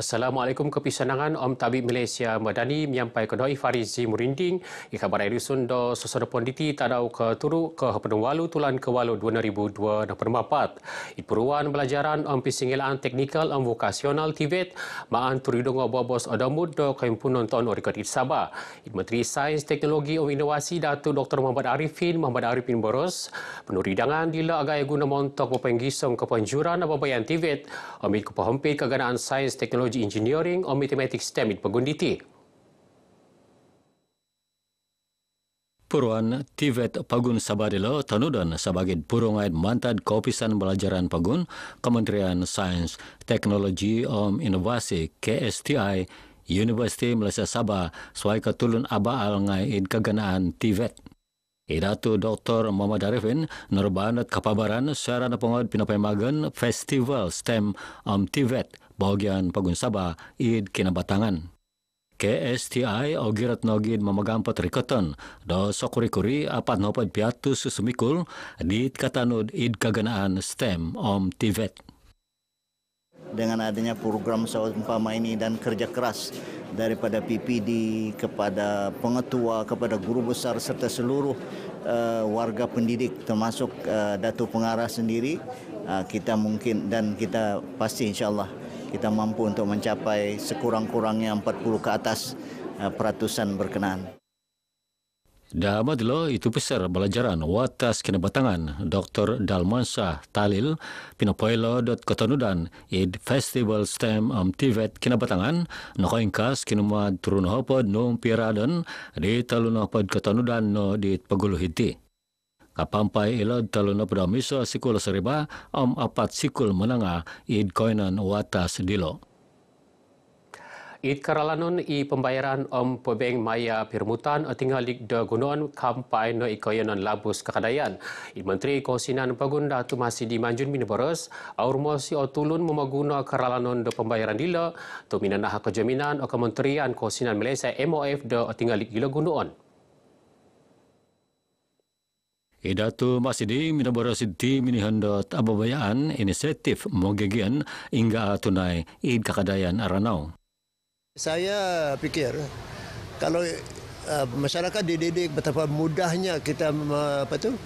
Assalamualaikum kepisanangan Om Tabib Malaysia Madani menyampai ke Doi Farizi Murinding di kabar air usun do sesuatu ponditi tadau ke turu ke penuh tulan ke walu 2002 dan Ipuruan belajaran Om Pisingilan Teknikal Om Vokasional Tibet maan turidu ngobo bos odamud do kempun nonton orikot di Sabah. Menteri Sains Teknologi Om Inovasi Datu Dr. Muhammad Arifin Muhammad Arifin Boros penuh ridangan dila agaya guna montok bapak yang gisong ke penjuran apa-apa yang Tibet Om Ikupahompil keganaan Sains Teknologi Teknologi Engineering or Mathematics STEM in Pegunditi. Puruan Tivet Pagun Sabarilo tanudan sebagai burung ayat mantad kopisan belajaran Pagun Kementerian Sains Teknologi Om Inovasi KSTI Universiti Malaysia Sabah sesuai ketulun abah ngai in keganaan Tivet. Idatu Dr. Muhammad Arifin nerbanat kapabaran sarana pengawad magen Festival STEM Om Tivet bahagian Pagun Sabah id kinabatangan. KSTI ogirat nogin mamagampat rikotan do sokurikuri apat nopad piatu susumikul di katanud id kaganaan STEM om Tivet. Dengan adanya program sawat umpama ini dan kerja keras daripada PPD kepada pengetua, kepada guru besar serta seluruh uh, warga pendidik termasuk uh, Datuk Pengarah sendiri, uh, kita mungkin dan kita pasti insyaAllah kita mampu untuk mencapai sekurang-kurangnya 40 ke atas eh, peratusan berkenaan. Dah betul lah, itu besar pelajaran watas kena batangan Dr. Dalmansa Talil Pinopoilo dot Kotonudan id Festival Stem am Tivet kena batangan nokoingkas kena mat turun hopod no piradon di talun hopod Kotonudan no di peguluh hiti apampay ila talo na pada miso sikul sariba am apat sikul menanga id koinan watas dilo. It karalanon i pembayaran om pebeng maya permutan tinggalik de gunon kampai no ikoyanon labus kekadayan. I Menteri Konsinan Pagunda tu masih dimanjun minaboros, aur mosi otulun memaguna karalanon de pembayaran dila, tu minanaha kejaminan o kementerian Konsinan Malaysia MOF de tinggalik gila gunon. Idato eh, di minta berasiti minihandot bayan inisiatif mogegian hingga tunai id kakadayan aranau. Saya pikir kalau eh, masyarakat dididik betapa mudahnya kita apa tu,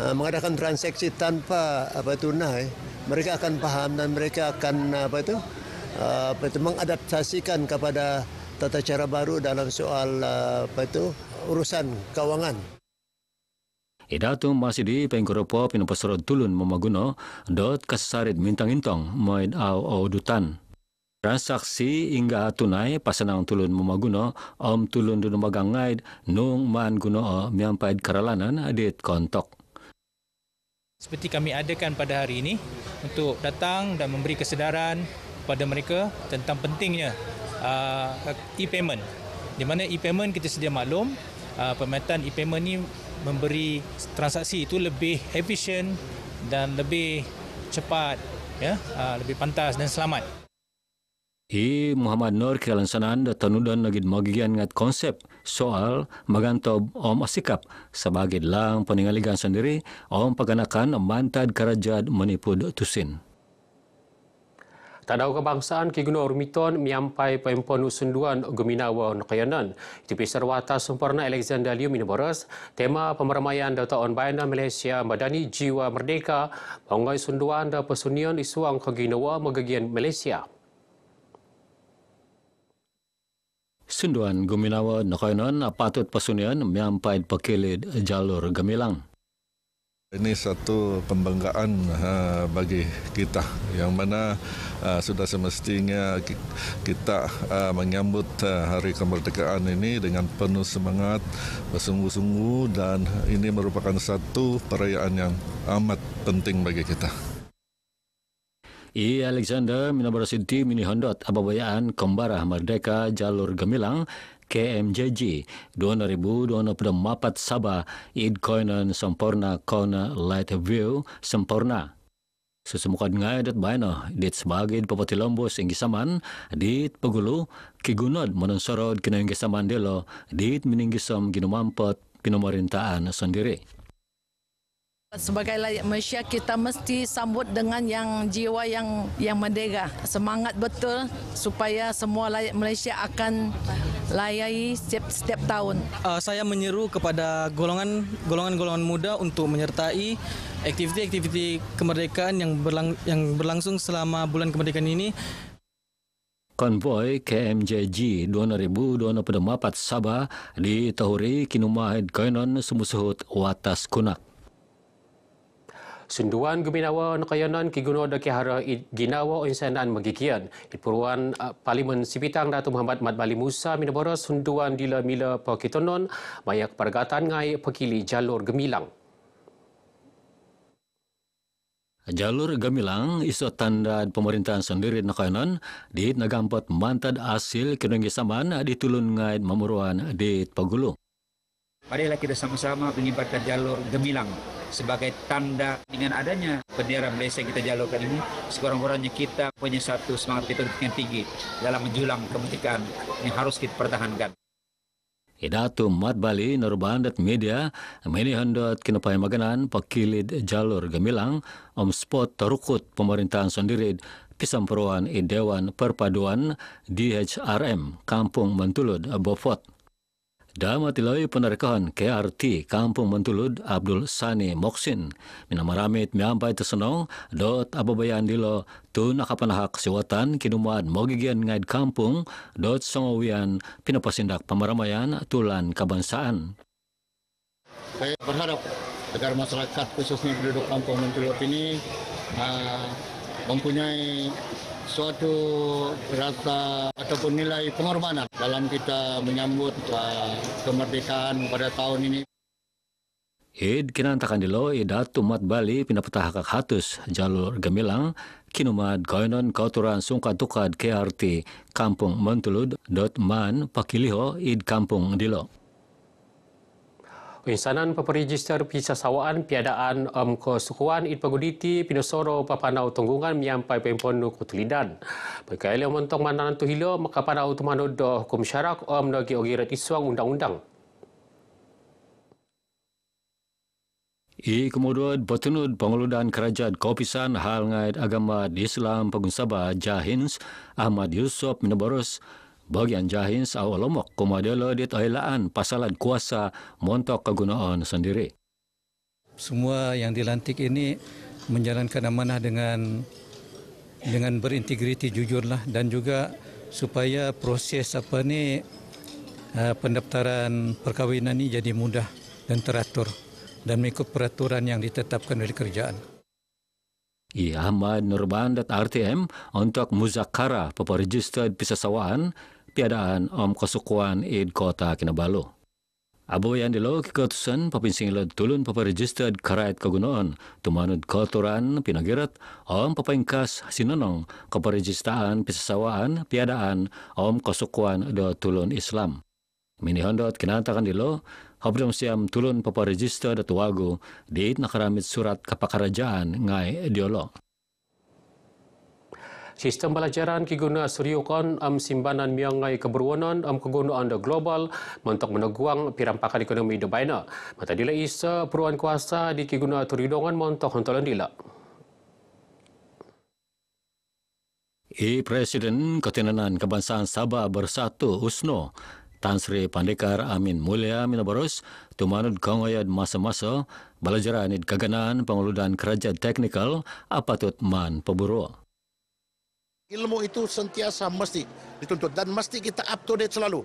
eh, mengadakan transaksi tanpa apa tunai, mereka akan paham dan mereka akan apa itu, apa itu mengadaptasikan kepada tata cara baru dalam soal apa itu urusan kewangan. Edato masih di pengkoropo pinapasarod tulun memaguno dot kasarit mintang intong moid au au dutan. Transaksi hingga tunai pasanang tulun memaguno om tulun dunumagangay nung man guno o miampaid karalanan adit kontok. Seperti kami adakan pada hari ini untuk datang dan memberi kesedaran kepada mereka tentang pentingnya uh, e-payment. Di mana e-payment kita sedia maklum, uh, pemerintahan e-payment ini memberi transaksi itu lebih efisien dan lebih cepat ya ah, lebih pantas dan selamat. Hi Muhammad Nur Kelansanan datang dan lagi magian ngat konsep soal maganto om asikap sebagai lang peninggalan sendiri om paganakan mantad kerajaan menipu tusin. Tadau Kebangsaan Ki Gunung Urmiton miampai pempon usunduan Guminawa Nukayanan. Itu pisar watak sempurna Alexander Liu Minoboros. Tema pemeramaian data On Bayana Malaysia Madani Jiwa Merdeka bangai sunduan dan pesunian isuang ke Guminawa Megagian Malaysia. Sunduan Guminawa Nukayanan patut pesunian menyampaikan pekilid jalur Gemilang. Ini satu pembanggaan uh, bagi kita yang mana uh, sudah semestinya kita uh, menyambut uh, hari kemerdekaan ini dengan penuh semangat, bersungguh-sungguh dan ini merupakan satu perayaan yang amat penting bagi kita. I Alexander Minabara Minihondot Mini Hondot Ababayaan Kembara Merdeka Jalur Gemilang KMJJ 2024 Sabah id koinan sempurna kona light view sempurna. Sesemuka dengai dat baino dit sebagai di Papati Lombos inggi saman dit pegulu kigunod menonsorod kena inggi saman dilo dit meninggi som ginumampot pinomorintaan sendiri. Sebagai layak Malaysia kita mesti sambut dengan yang jiwa yang yang merdeka. Semangat betul supaya semua layak Malaysia akan layai setiap, setiap tahun. Uh, saya menyeru kepada golongan golongan muda untuk menyertai aktiviti-aktiviti kemerdekaan yang berlang, yang berlangsung selama bulan kemerdekaan ini. Konvoi KMJG 2024 Sabah di Tahuri Kinumahid Koinon semusuhut Watas Kunak. Sunduan Gubinawa Nukayanan Kiguno Dakihara Ginawa Insanan Magikian. Ipuruan eh, Parlimen Sipitang Datu Muhammad Mat Bali Musa Minabora Sunduan Dila Mila Pakitonon Mayak Pergatan Ngai Pekili Jalur Gemilang. Jalur Gemilang isu tanda pemerintahan sendiri nakainan di nagampot mantad asil kinungi saman di tulungai ngait memuruan di Pagulung. Marilah kita sama-sama mengibarkan jalur gemilang sebagai tanda dengan adanya bendera Malaysia yang kita jalurkan ini, sekurang-kurangnya kita punya satu semangat patriotik yang tinggi dalam menjulang kemerdekaan yang harus kita pertahankan. Idatu Mat Bali Norbandat Media Meni handot kinapay maganan pakilid jalur gemilang om spot tarukut pemerintahan sendiri pisamperuan i Dewan Perpaduan DHRM Kampung Bantulud Bofot Dalam hati lawi KRT Kampung Mentulud Abdul Sani Moksin, minam ramit miampai tersenong, dot ababayan dilo tu nak apa nakapanahak siwatan kinumuan mogigian ngaid kampung, dot songawian pinapasindak pamaramayan tulan kabansaan. Saya berharap agar masyarakat khususnya penduduk kampung Mentulud ini ah, mempunyai suatu rasa ataupun nilai pengorbanan dalam kita menyambut uh, kemerdekaan pada tahun ini. Hid kini antakan dilo ida tumat Bali pindah hakak hatus jalur gemilang kini kinumad goinon kauturan sungkat tukad KRT kampung mentulud dot man pakiliho id kampung dilo. Insanan Peperijister Pisasawaan Piadaan Amko um, Sukuan Ipaguditi Paguditi Pinosoro Papanau Tunggungan Miampai Pemponu Kutulidan. Pekaili Montong Mandanan Tuhilo Makapanau Tumano Doh Kumsyarak Om um, Nogi Ogirat Iswang Undang-Undang. I kemudut bertunud pengeludan kerajaan kopisan hal ngait agama di Islam Pagun Sabah Jahins Ahmad Yusuf Minaboros bagian jahin sa ulamok kumadala dit ailaan pasalan kuasa montok kegunaan sendiri. Semua yang dilantik ini menjalankan amanah dengan dengan berintegriti jujurlah dan juga supaya proses apa ni eh, pendaftaran perkahwinan ini jadi mudah dan teratur dan mengikut peraturan yang ditetapkan oleh kerjaan. Ihamad Nurban dat RTM untuk muzakara peperjustad pisasawaan piadaan om kesukuan id kota Kinabalu. Abu yang dilo kikotusan papinsing ilad tulun paparegistered karayat kegunaan tumanud kotoran pinagirat om sinonong sinanong kaparegistaan pisasawaan piadaan om kasukuan do tulun Islam. Minihondot kinatakan dilo Habram siyam tulon paparegista da tuwago, diit nakaramit surat kapakarajaan ngay ideolo. Sistem pelajaran kiguna suriukon am simbanan miangai keberwanan am kegunaan da global mentok meneguang pirampakan ekonomi da baina. Mata dila isa peruan kuasa di kiguna turidongan mentok hontolan dila. I Presiden Ketenanan Kebangsaan Sabah Bersatu Usno Tansri Pandekar Amin Mulia Minabaros tumanud kongoyad masa-masa belajaran id kaganaan pengeludan kerja teknikal apatut man peburu. Ilmu itu sentiasa mesti dituntut dan mesti kita up to date selalu.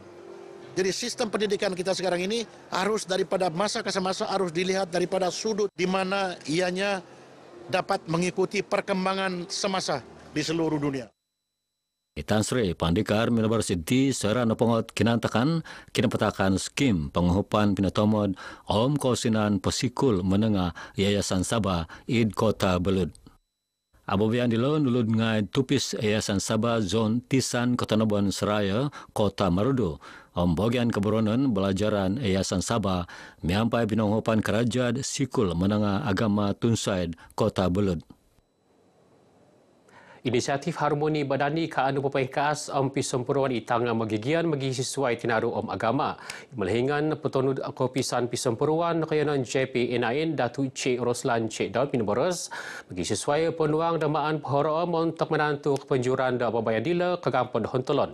Jadi sistem pendidikan kita sekarang ini harus daripada masa ke masa harus dilihat daripada sudut di mana ianya dapat mengikuti perkembangan semasa di seluruh dunia. Itan Sri Pandikar Minabar Siddi Sera Nopongot Kinantakan Kinapatakan Skim Pengahupan Pinatomod Om Kosinan Pesikul Menengah Yayasan Sabah Id Kota Belud. Abu yang Dilon dulu Ngai Tupis Yayasan Sabah Zon Tisan Kota Nobon Seraya Kota Marudu. Om bagian Keburonan Belajaran Yayasan Sabah Miampai Pinahupan Kerajaan Sikul Menengah Agama Tunsaid Kota Belud. Inisiatif Harmoni Badani ke Anu Pepaikas Ampi Sempuruan Itang Magigian Magi Sesuai Tinaru Om Agama. Melihingan Petonud Kopi San Pi Sempuruan Kayanan JP Inain Datu C. Roslan C. Daud Pinoboros Magi Sesuai Penuang Damaan Pahara Om Untuk Menantu Kepenjuran Da Babaya Dila Kegampun Hontolon.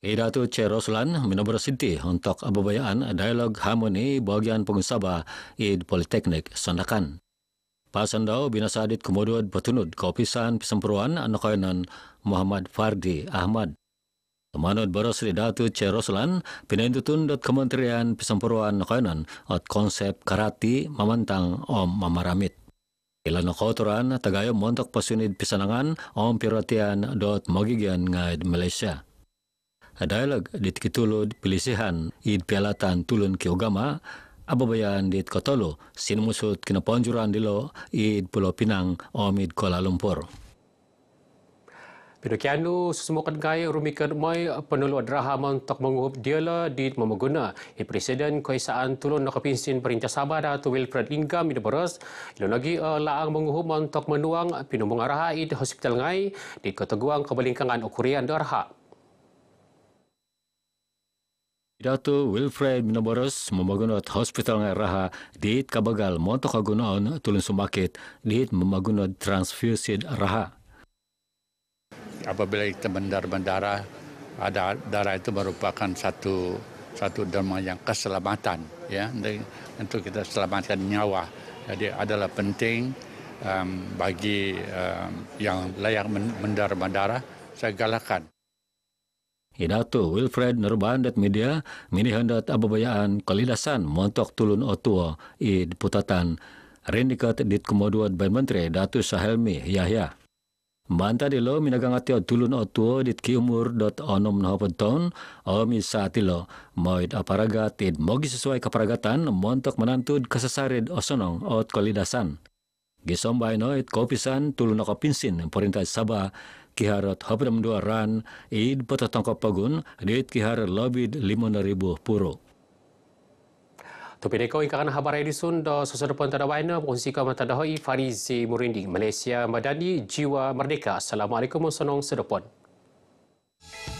Datu C. Roslan Minoboros Sinti Untuk Ababayaan Dialog Harmoni Bagian Pengusaha Id Politeknik Sondakan. Pasandau binasa adit kemudud petunud kopisan pesempuruan anak kainan Muhammad Fardi Ahmad. Manut baros datu Cik Roslan, pinaintutun dot kementerian pesempuruan kainan at konsep karati mamantang om mamaramit. Ilan na kauturan, tagayo montok pasunid pisanangan om piratian dot magigyan ngayad Malaysia. Dialog di tikitulod pilisihan id pialatan tulun kiogama, Ababayan dit Katolo, sinumusot kinaponjuran dilo id Pulo Pinang o Kuala Lumpur. Pinakyano, susumukan kay rumikan may panulo adraha man tak manguhup diala di mamaguna. I presiden ko isaan tulon nakapinsin perintah sabah da to Wilfred Ingam ida boros. Ilo nagi eh, laang manguhup man tak manuang pinumungaraha id hospital ngay dit kataguang kabalingkangan o Korean daraha. Dato Wilfred Minaboros mamagunod hospital nga raha diit kabagal monto kagunaon tulong sumakit diit mamagunod transfusid raha. Apabila kita mendara-mendara, ada darah itu merupakan satu satu derma yang keselamatan ya untuk kita selamatkan nyawa jadi adalah penting um, bagi um, yang layak mendarah bandara saya galakan Idato Wilfred Nurbandet Media minihandat ababayaan kalidasan montok tulun otua i putatan rendikat dit kumaduat ban menteri datu Sahelmi Yahya. Manta dilo minagangati o tulun otua dit ki umur dot onom nahapad ton o saatilo moid maid aparagat id mogi sesuai kaparagatan montok menantud kasasarid osonong ot kalidasan. Gisombay no it kopisan tulun akapinsin perintah sabah kiharat hapram dua ran, id pata tangkap pagun, dit kihar lebih lima ribu puro. Tapi dekau ikan habar edisun do sesuatu pun tanda wajna, kongsi kau mata dahoi Farizi Murindi, Malaysia Madani Jiwa Merdeka. Assalamualaikum, senang sedepan.